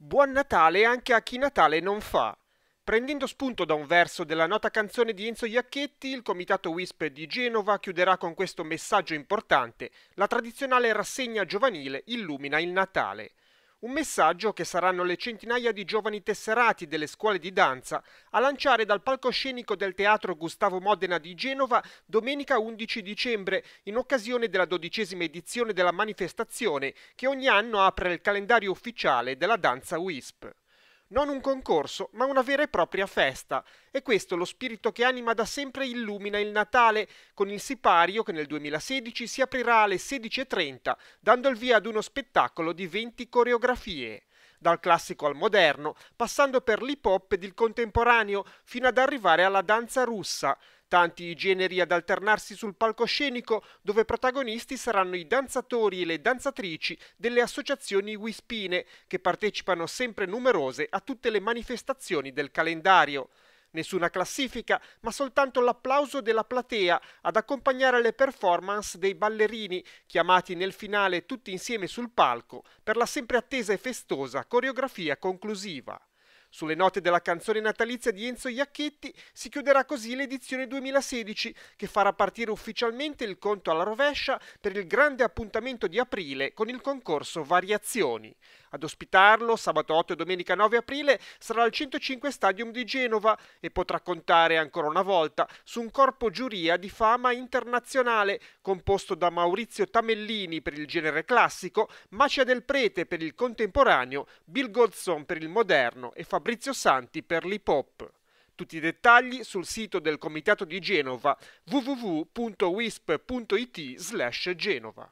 Buon Natale anche a chi Natale non fa. Prendendo spunto da un verso della nota canzone di Enzo Iacchetti, il Comitato Wisp di Genova chiuderà con questo messaggio importante. La tradizionale rassegna giovanile illumina il Natale. Un messaggio che saranno le centinaia di giovani tesserati delle scuole di danza a lanciare dal palcoscenico del Teatro Gustavo Modena di Genova domenica 11 dicembre in occasione della dodicesima edizione della manifestazione che ogni anno apre il calendario ufficiale della danza WISP non un concorso, ma una vera e propria festa. E questo lo spirito che anima da sempre illumina il Natale, con il sipario che nel 2016 si aprirà alle 16.30, dando il via ad uno spettacolo di 20 coreografie dal classico al moderno, passando per l'hip hop ed il contemporaneo fino ad arrivare alla danza russa, tanti i generi ad alternarsi sul palcoscenico dove protagonisti saranno i danzatori e le danzatrici delle associazioni wispine che partecipano sempre numerose a tutte le manifestazioni del calendario. Nessuna classifica, ma soltanto l'applauso della platea ad accompagnare le performance dei ballerini, chiamati nel finale tutti insieme sul palco per la sempre attesa e festosa coreografia conclusiva. Sulle note della canzone natalizia di Enzo Iacchetti si chiuderà così l'edizione 2016 che farà partire ufficialmente il conto alla rovescia per il grande appuntamento di aprile con il concorso Variazioni. Ad ospitarlo sabato 8 e domenica 9 aprile sarà al 105 Stadium di Genova e potrà contare ancora una volta su un corpo giuria di fama internazionale composto da Maurizio Tamellini per il genere classico, Macia del Prete per il contemporaneo, Bill Goldson per il moderno e Fabio Fabrizio Santi per l'Hip Hop. Tutti i dettagli sul sito del Comitato di Genova www.wisp.it slash Genova.